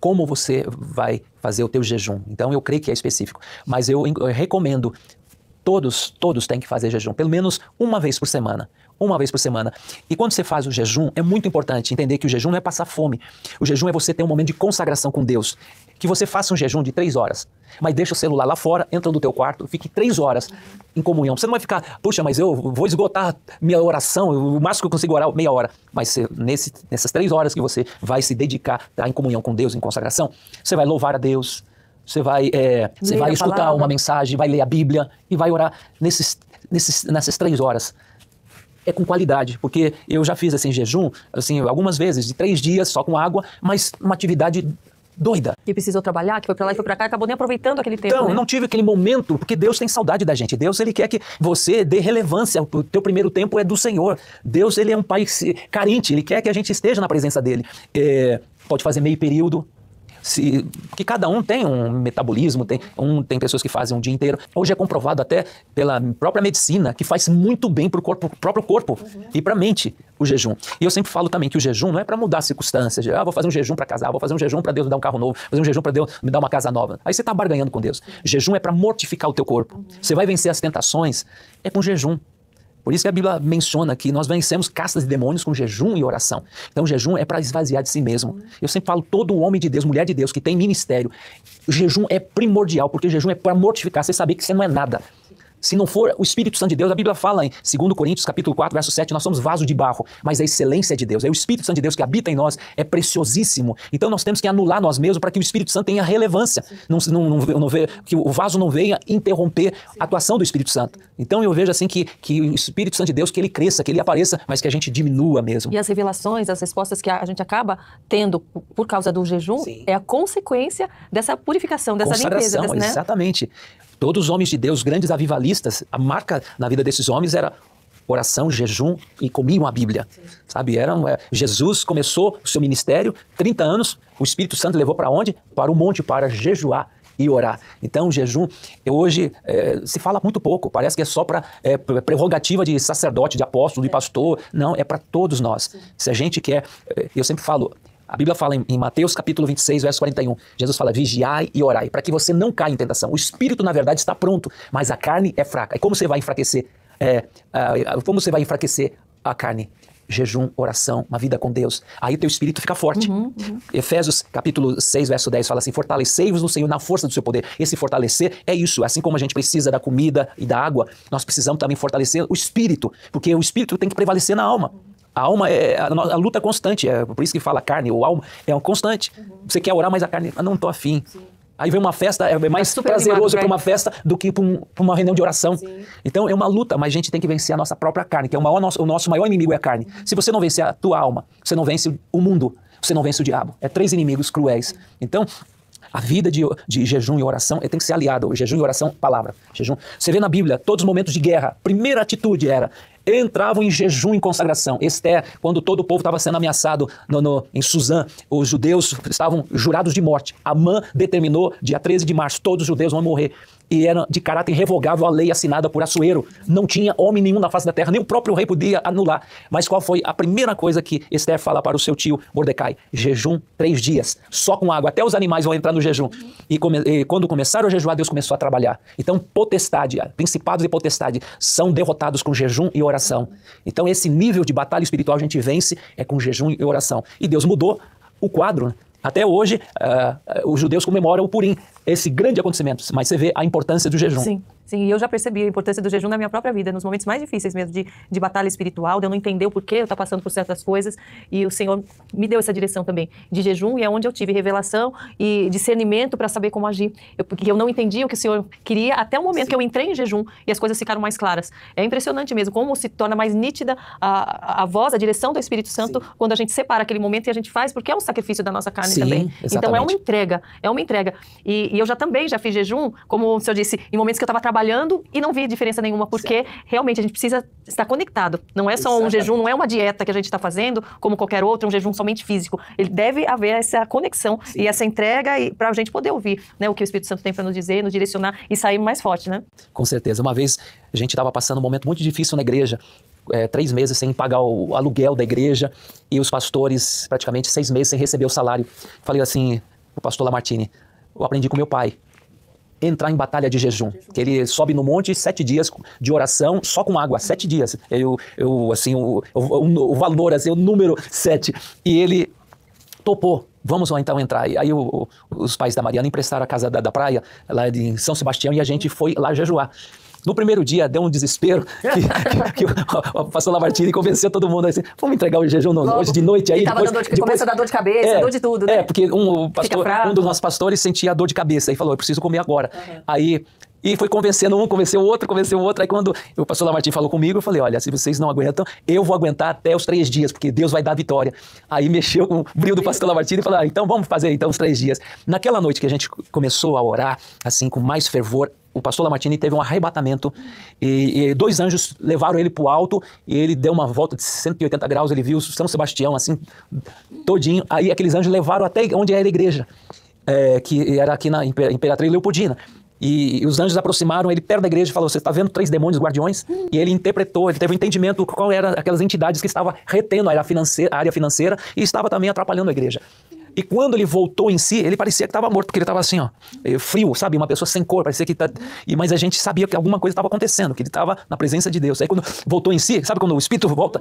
como você vai fazer o teu jejum. Então eu creio que é específico, mas eu, eu recomendo todos, todos têm que fazer jejum, pelo menos uma vez por semana, uma vez por semana. E quando você faz o jejum, é muito importante entender que o jejum não é passar fome. O jejum é você ter um momento de consagração com Deus. Que você faça um jejum de três horas, mas deixa o celular lá fora, entra no teu quarto, fique três horas em comunhão. Você não vai ficar, puxa, mas eu vou esgotar minha oração, o máximo que eu consigo orar meia hora. Mas você, nesse, nessas três horas que você vai se dedicar tá, em comunhão com Deus, em consagração, você vai louvar a Deus, você vai, é, você vai escutar palavra. uma mensagem, vai ler a Bíblia e vai orar nesses, nesses, nessas três horas é com qualidade, porque eu já fiz assim jejum, assim, algumas vezes, de três dias só com água, mas uma atividade doida. E precisou trabalhar, que foi para lá e foi para cá, acabou nem aproveitando aquele tempo. Então, né? não tive aquele momento, porque Deus tem saudade da gente. Deus, ele quer que você dê relevância. O teu primeiro tempo é do Senhor. Deus, ele é um pai carente, ele quer que a gente esteja na presença dele. É, pode fazer meio período, se, que cada um tem um metabolismo, tem, um, tem pessoas que fazem um dia inteiro. Hoje é comprovado até pela própria medicina que faz muito bem para o próprio corpo uhum. e para a mente o jejum. E eu sempre falo também que o jejum não é para mudar as circunstâncias. Ah, vou fazer um jejum para casar, vou fazer um jejum para Deus me dar um carro novo, vou fazer um jejum para Deus me dar uma casa nova. Aí você está barganhando com Deus. Jejum é para mortificar o teu corpo. Você vai vencer as tentações é com jejum. Por isso que a Bíblia menciona que nós vencemos castas de demônios com jejum e oração. Então, jejum é para esvaziar de si mesmo. Uhum. Eu sempre falo, todo homem de Deus, mulher de Deus que tem ministério, jejum é primordial, porque jejum é para mortificar, você saber que você não é nada. Se não for o Espírito Santo de Deus, a Bíblia fala em 2 Coríntios capítulo 4, verso 7, nós somos vaso de barro, mas a excelência é de Deus, é o Espírito Santo de Deus que habita em nós, é preciosíssimo. Então nós temos que anular nós mesmos para que o Espírito Santo tenha relevância, não, não, não, não que o vaso não venha interromper a atuação do Espírito Santo. Então eu vejo assim que, que o Espírito Santo de Deus, que ele cresça, que ele apareça, mas que a gente diminua mesmo. E as revelações, as respostas que a gente acaba tendo por causa do jejum, Sim. é a consequência dessa purificação, dessa limpeza. né? Exatamente. Todos os homens de Deus, grandes avivalistas, a marca na vida desses homens era oração, jejum e comiam a Bíblia. Sim. Sabe, era, é, Jesus começou o seu ministério, 30 anos, o Espírito Santo levou para onde? Para o monte, para jejuar e orar. Então, o jejum, é, hoje é, se fala muito pouco, parece que é só para é, prerrogativa de sacerdote, de apóstolo, de é. pastor. Não, é para todos nós. Se a gente quer, eu sempre falo, a Bíblia fala em, em Mateus capítulo 26, verso 41. Jesus fala: vigiai e orai, para que você não caia em tentação. O espírito, na verdade, está pronto, mas a carne é fraca. E como você vai enfraquecer? É, uh, como você vai enfraquecer a carne? jejum, oração, uma vida com Deus. Aí teu espírito fica forte. Uhum, uhum. Efésios capítulo 6, verso 10 fala assim: Fortalecei-vos no Senhor na força do seu poder. Esse fortalecer é isso. Assim como a gente precisa da comida e da água, nós precisamos também fortalecer o espírito, porque o espírito tem que prevalecer na alma. A alma é, é a, a, luta é constante, é por isso que fala carne ou alma, é uma constante. Uhum. Você quer orar, mas a carne, ah, não estou afim. Sim. Aí vem uma festa, é, é mais é prazeroso para uma festa do que para um, uma reunião de oração. Sim. Então é uma luta, mas a gente tem que vencer a nossa própria carne, que é o, maior, o nosso maior inimigo é a carne. Uhum. Se você não vencer a tua alma, você não vence o mundo, você não vence o diabo. É três inimigos cruéis. Uhum. Então, a vida de, de, jejum e oração tem que ser aliada. O jejum e oração, palavra. Jejum. Você vê na Bíblia, todos os momentos de guerra, primeira atitude era entravam em jejum em consagração. Esté, quando todo o povo estava sendo ameaçado no, no, em Suzã, os judeus estavam jurados de morte. Amã determinou, dia 13 de março, todos os judeus vão morrer e era de caráter revogável a lei assinada por Assuero. Não tinha homem nenhum na face da terra, nem o próprio rei podia anular. Mas qual foi a primeira coisa que Esther fala para o seu tio Mordecai? Jejum três dias, só com água. Até os animais vão entrar no jejum. E, come, e quando começaram a jejuar, Deus começou a trabalhar. Então, potestade, ah, principados e potestade são derrotados com jejum e oração. Então, esse nível de batalha espiritual a gente vence é com jejum e oração. E Deus mudou o quadro. Né? Até hoje, uh, os judeus comemoram o Purim esse grande acontecimento, mas você vê a importância do jejum. Sim, sim, e eu já percebi a importância do jejum na minha própria vida, nos momentos mais difíceis mesmo, de, de batalha espiritual, de eu não entender o porquê eu estou tá passando por certas coisas, e o Senhor me deu essa direção também de jejum, e é onde eu tive revelação e discernimento para saber como agir, eu, porque eu não entendia o que o Senhor queria até o momento sim. que eu entrei em jejum e as coisas ficaram mais claras. É impressionante mesmo como se torna mais nítida a, a voz, a direção do Espírito Santo sim. quando a gente separa aquele momento e a gente faz, porque é um sacrifício da nossa carne sim, também. Exatamente. Então é uma entrega, é uma entrega. e e eu já também já fiz jejum, como o senhor disse, em momentos que eu estava trabalhando e não vi diferença nenhuma, porque realmente a gente precisa estar conectado. Não é só Exatamente. um jejum, não é uma dieta que a gente está fazendo, como qualquer outro, é um jejum somente físico. Ele deve haver essa conexão Sim. e essa entrega para a gente poder ouvir né, o que o Espírito Santo tem para nos dizer, nos direcionar e sair mais forte, né? Com certeza. Uma vez a gente estava passando um momento muito difícil na igreja, é, três meses sem pagar o aluguel da igreja e os pastores praticamente seis meses sem receber o salário. Falei assim, o pastor Lamartine, eu aprendi com meu pai. Entrar em batalha de jejum, que ele sobe no monte sete dias de oração só com água, sete dias. Eu, eu assim, o, o, o valor, assim, o número sete. E ele topou. Vamos lá então entrar. Aí o, os pais da Mariana emprestaram a casa da, da praia, lá em São Sebastião, e a gente foi lá jejuar. No primeiro dia deu um desespero que, que, que o, pastor Lamartine convenceu todo mundo né? assim, vamos entregar o jejum não, hoje de noite aí. Depois, dor de, depois, começa a dar dor de cabeça, é, dor de tudo, né? É, porque um, pastor, um dos nossos pastores sentia dor de cabeça e falou, eu preciso comer agora. Uhum. Aí e foi convencendo um, convenceu o outro, convenceu o outro. Aí quando o pastor Lamartine falou comigo, eu falei: olha, se vocês não aguentam, eu vou aguentar até os três dias, porque Deus vai dar vitória. Aí mexeu com o brilho do pastor Lamartine e falou: ah, então vamos fazer então os três dias. Naquela noite que a gente começou a orar, assim, com mais fervor, o pastor Lamartine teve um arrebatamento e, e dois anjos levaram ele para o alto e ele deu uma volta de 180 graus, ele viu São Sebastião assim, todinho. Aí aqueles anjos levaram até onde era a igreja, é, que era aqui na Imperatriz Leopoldina. E, e, os anjos aproximaram ele perto da igreja e falou: Você está vendo três demônios guardiões? Hum. E ele interpretou, ele teve um entendimento qual eram aquelas entidades que estavam retendo a área financeira, a área financeira e estava também atrapalhando a igreja. E quando ele voltou em si, ele parecia que estava morto, porque ele estava assim, ó, eh, frio, sabe? Uma pessoa sem cor, parecia que tá... E, mas a gente sabia que alguma coisa estava acontecendo, que ele estava na presença de Deus. Aí quando voltou em si, sabe quando o espírito volta?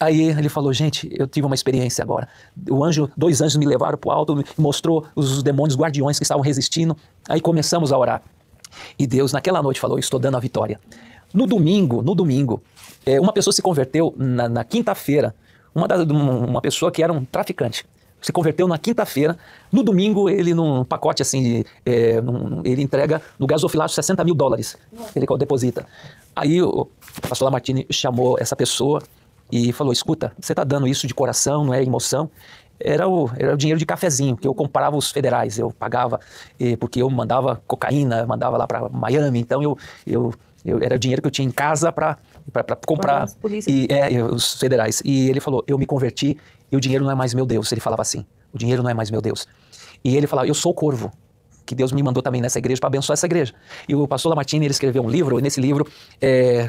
Aí ele falou: "Gente, eu tive uma experiência agora. O anjo, dois anjos me levaram para o alto, mostrou os demônios guardiões que estavam resistindo. Aí começamos a orar. E Deus naquela noite falou: "Estou dando a vitória". No domingo, no domingo, eh, uma pessoa se converteu na, na quinta-feira. Uma, da, uma pessoa que era um traficante se converteu na quinta-feira. No domingo, ele, num pacote assim, de, é, num, ele entrega no gasofilácio 60 mil dólares. Ele deposita. Aí o pastor Lamartine chamou essa pessoa e falou: Escuta, você está dando isso de coração, não é emoção? Era o, era o dinheiro de cafezinho que eu comprava os federais, eu pagava, eh, porque eu mandava cocaína, mandava lá para Miami, então eu, eu eu, era o dinheiro que eu tinha em casa para comprar. E, é, os federais. E ele falou: Eu me converti e o dinheiro não é mais meu Deus. Ele falava assim: O dinheiro não é mais meu Deus. E ele falava: Eu sou corvo. Que Deus me mandou também nessa igreja para abençoar essa igreja. E o pastor Lamartine ele escreveu um livro, e nesse livro é,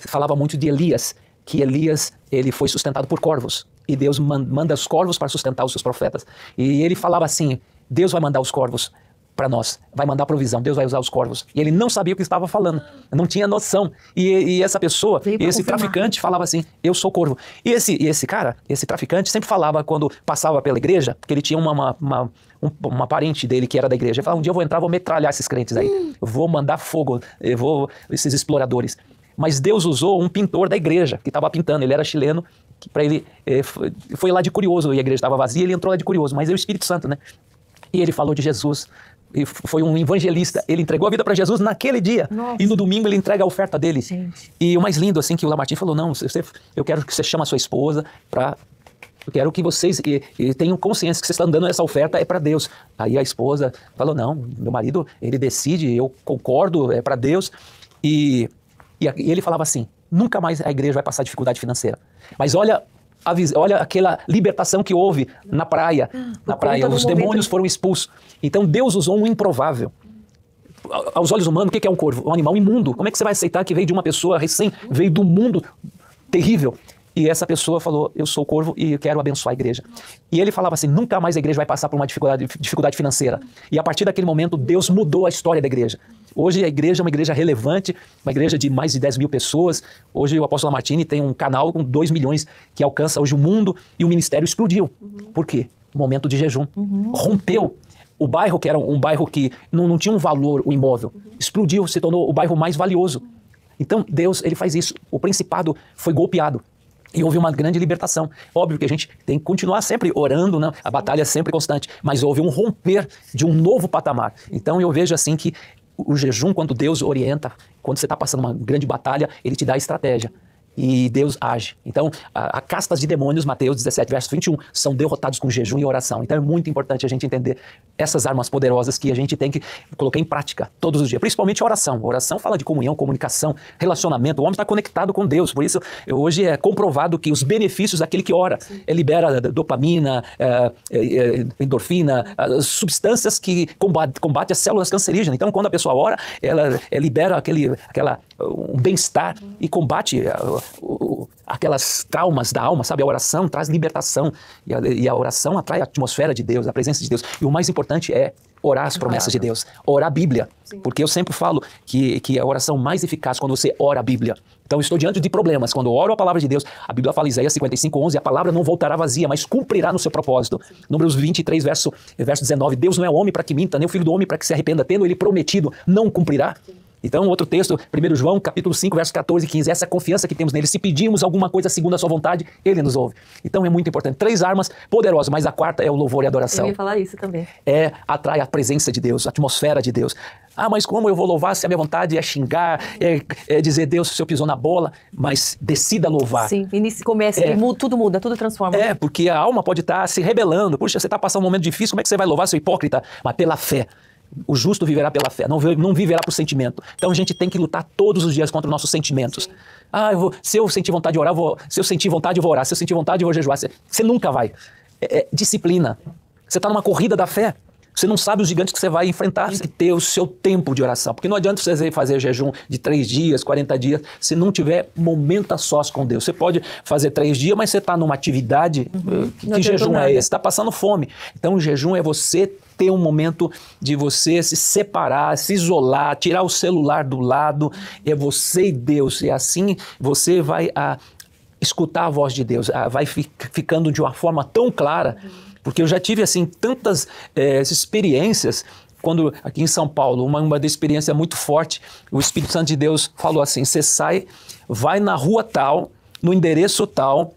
falava muito de Elias, que Elias ele foi sustentado por corvos. E Deus manda os corvos para sustentar os seus profetas. E ele falava assim: Deus vai mandar os corvos para nós, vai mandar provisão, Deus vai usar os corvos. E ele não sabia o que estava falando, não tinha noção. E, e essa pessoa, esse confirmar. traficante, falava assim: Eu sou corvo. E esse, e esse cara, esse traficante, sempre falava quando passava pela igreja, porque ele tinha uma, uma, uma um, uma parente dele que era da igreja. Ele falava: Um dia eu vou entrar, vou metralhar esses crentes aí, vou mandar fogo, vou esses exploradores. Mas Deus usou um pintor da igreja que estava pintando, ele era chileno para ele eh, foi lá de curioso e a igreja estava vazia ele entrou lá de curioso mas é o Espírito Santo né e ele falou de Jesus foi um evangelista. Ele entregou a vida para Jesus naquele dia. Nossa. E no domingo ele entrega a oferta dele. Gente. E o mais lindo, assim, que o Lamartine falou: não, você, eu quero que você chame a sua esposa para. Eu quero que vocês e, e tenham consciência que vocês estão dando essa oferta é para Deus. Aí a esposa falou: não, meu marido, ele decide, eu concordo, é para Deus. E, e, e ele falava assim: nunca mais a igreja vai passar dificuldade financeira. Mas olha olha aquela libertação que houve na praia. Ah, na praia, os demônios foram expulsos. Então Deus usou um improvável. Aos olhos humanos, o que é um corvo? Um animal imundo. Como é que você vai aceitar que veio de uma pessoa recém, veio do mundo terrível? E essa pessoa falou: Eu sou corvo e quero abençoar a igreja. E ele falava assim: Nunca mais a igreja vai passar por uma dificuldade, dificuldade financeira. E a partir daquele momento, Deus mudou a história da igreja. Hoje a igreja é uma igreja relevante, uma igreja de mais de 10 mil pessoas. Hoje o apóstolo Martini tem um canal com 2 milhões que alcança hoje o mundo e o ministério explodiu. Uhum. Por quê? Momento de jejum. Uhum. Rompeu o bairro que era um bairro que não, não tinha um valor o imóvel uhum. explodiu se tornou o bairro mais valioso então Deus ele faz isso o principado foi golpeado e houve uma grande libertação. Óbvio que a gente tem que continuar sempre orando, né? a batalha é sempre constante, mas houve um romper de um novo patamar. Então eu vejo assim que o jejum, quando Deus orienta, quando você está passando uma grande batalha, ele te dá estratégia e Deus age. Então, a, a castas de demônios, Mateus 17, verso 21, são derrotados com jejum e oração. Então, é muito importante a gente entender essas armas poderosas que a gente tem que colocar em prática todos os dias, principalmente a oração. A oração fala de comunhão, comunicação, relacionamento. O homem está conectado com Deus, por isso, hoje é comprovado que os benefícios daquele que ora, é libera dopamina, é, é, endorfina, substâncias que combate, combate as células cancerígenas. Então, quando a pessoa ora, ela libera aquele, aquela um bem-estar e combate eh, aquelas traumas da alma, sabe? A oração traz libertação e a, e a oração atrai a atmosfera de Deus, a presença de Deus. E o mais importante é orar as promessas de Deus, orar a Bíblia. Sim. Porque eu sempre falo que, que a oração mais eficaz quando você ora a Bíblia. Então, estou diante de problemas. Quando oro a palavra de Deus, a Bíblia fala, Isaías 55, 11, a palavra não voltará vazia, mas cumprirá no seu propósito. Números 23, verso, verso 19, Deus não é homem para que minta, nem o filho do homem para que se arrependa, tendo ele prometido, não cumprirá. Sim. Então, outro texto, 1 João, capítulo 5, versos 14 e 15, essa é confiança que temos nele, se pedirmos alguma coisa segundo a sua vontade, ele nos ouve. Então, é muito importante. Três armas poderosas, mas a quarta é o louvor e a adoração. Eu ia falar isso também. É, atrai a presença de Deus, a atmosfera de Deus. Ah, mas como eu vou louvar se a minha vontade é xingar, é, é dizer Deus, o senhor pisou na bola, mas decida louvar. Sim, inicia, começa, é, muda, tudo muda, tudo transforma. É, porque a alma pode estar se rebelando. Puxa, você está passando um momento difícil, como é que você vai louvar, seu hipócrita? Mas pela fé. O justo viverá pela fé, não, não viverá por sentimento. Então a gente tem que lutar todos os dias contra os nossos sentimentos. Ah, eu vou, se eu sentir vontade de orar, eu vou, se eu sentir vontade, eu vou orar. Se eu sentir vontade, eu vou jejuar. Você, você nunca vai. É, é, disciplina. Você está numa corrida da fé. Você não sabe os gigantes que você vai enfrentar. Tem que ter o seu tempo de oração. Porque não adianta você fazer jejum de três dias, 40 dias, se não tiver momento a sós com Deus. Você pode fazer três dias, mas você está numa atividade. Uhum. Eh, que, jejum é esse? Está passando fome. Então, o jejum é você ter um momento de você se separar, se isolar, tirar o celular do lado, é você e Deus, e assim você vai a, ah, escutar a voz de Deus, a, ah, vai fi, ficando de uma forma tão clara. Uhum porque eu já tive assim tantas é, experiências quando aqui em São Paulo, uma, uma experiência muito forte, o Espírito Santo de Deus falou assim: você sai, vai na rua tal, no endereço tal,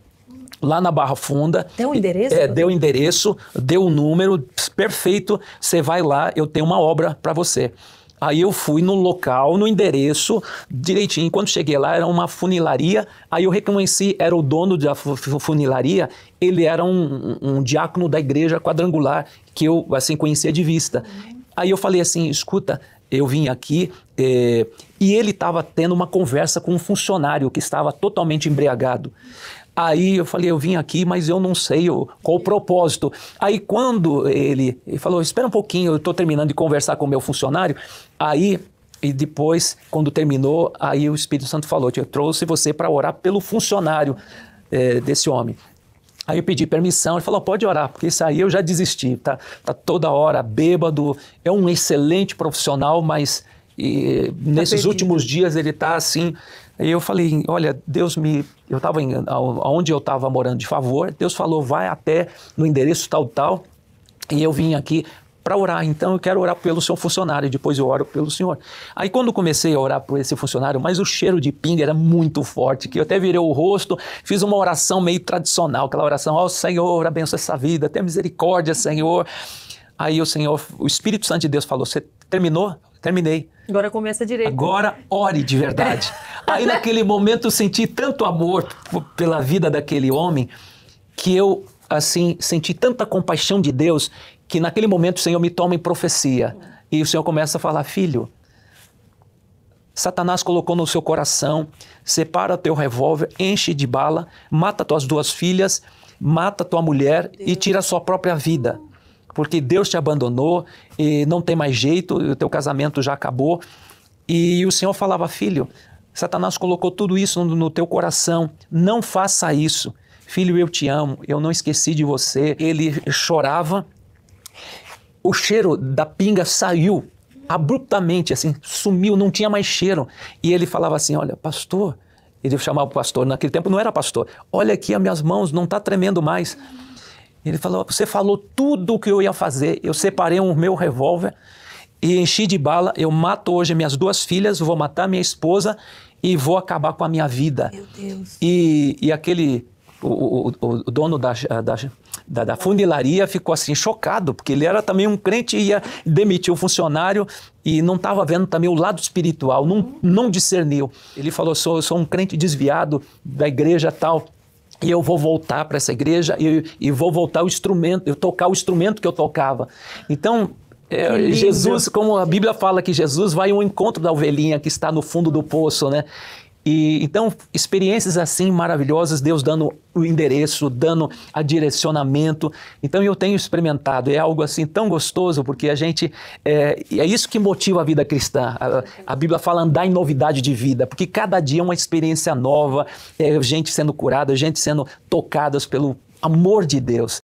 lá na Barra Funda. Deu o endereço? É, deu o endereço, deu o número, perfeito. Você vai lá, eu tenho uma obra para você. Aí eu fui no local, no endereço, direitinho. Quando cheguei lá, era uma funilaria. Aí eu reconheci, era o dono da funilaria, ele era um, um diácono da igreja quadrangular, que eu, assim, conhecia de vista. Uhum. Aí eu falei assim, escuta, eu vim aqui eh... e ele estava tendo uma conversa com um funcionário que estava totalmente embriagado. Uhum. Aí eu falei, eu vim aqui, mas eu não sei o qual o propósito. Aí quando ele, ele falou, espera um pouquinho, eu estou terminando de conversar com o meu funcionário. Aí e depois, quando terminou, aí o Espírito Santo falou: Eu trouxe você para orar pelo funcionário é, desse homem. Aí eu pedi permissão, ele falou: pode orar, porque isso aí eu já desisti, tá, tá toda hora bêbado, é um excelente profissional, mas e, tá nesses perdido. últimos dias ele está assim, eu falei, olha, Deus me, eu estava aonde eu estava morando de favor, Deus falou, vai até no endereço tal tal, e eu vim aqui para orar, então eu quero orar pelo seu funcionário, e depois eu oro pelo senhor. Aí quando comecei a orar por esse funcionário, mas o cheiro de pinga era muito forte, que eu até virei o rosto, fiz uma oração meio tradicional, aquela oração, ó oh, Senhor, abençoa essa vida, tenha misericórdia, Senhor. Aí o Senhor, o Espírito Santo de Deus falou, você terminou? Terminei. Agora começa direito. Agora ore de verdade. Aí naquele momento eu senti tanto amor pela vida daquele homem que eu assim senti tanta compaixão de Deus que naquele momento o Senhor me toma em profecia e o Senhor começa a falar: "Filho, Satanás colocou no seu coração, separa teu revólver, enche de bala, mata tuas duas filhas, mata tua mulher Deus. e tira a sua própria vida porque Deus te abandonou e não tem mais jeito, o teu casamento já acabou. E o Senhor falava, filho, Satanás colocou tudo isso no, no teu coração, não faça isso. Filho, eu te amo, eu não esqueci de você. Ele chorava, o cheiro da pinga saiu abruptamente, assim, sumiu, não tinha mais cheiro. E ele falava assim: Olha, pastor, ele chamava o pastor, naquele tempo não era pastor, olha aqui as minhas mãos, não está tremendo mais. Ele falou: Você falou tudo o que eu ia fazer. Eu separei o um meu revólver e enchi de bala. Eu mato hoje minhas duas filhas, vou matar minha esposa e vou acabar com a minha vida. Meu Deus. E, e aquele. O, o, o dono da, da, da, da, fundilaria ficou assim chocado, porque ele era também um crente e ia demitir o funcionário e não estava vendo também o lado espiritual, não, não discerniu. Ele falou: sou, sou um crente desviado da igreja tal. E eu vou voltar para essa igreja e, e vou voltar o instrumento, eu tocar o instrumento que eu tocava. Então, é, Jesus, como a Bíblia fala que Jesus vai ao encontro da ovelhinha que está no fundo do poço, né? E então, experiências assim maravilhosas, Deus dando o endereço, dando a direcionamento. Então, eu tenho experimentado, é algo assim tão gostoso, porque a gente. É, é isso que motiva a vida cristã. A, a, Bíblia fala andar em novidade de vida, porque cada dia é uma experiência nova, é gente sendo curada, gente sendo tocadas pelo amor de Deus.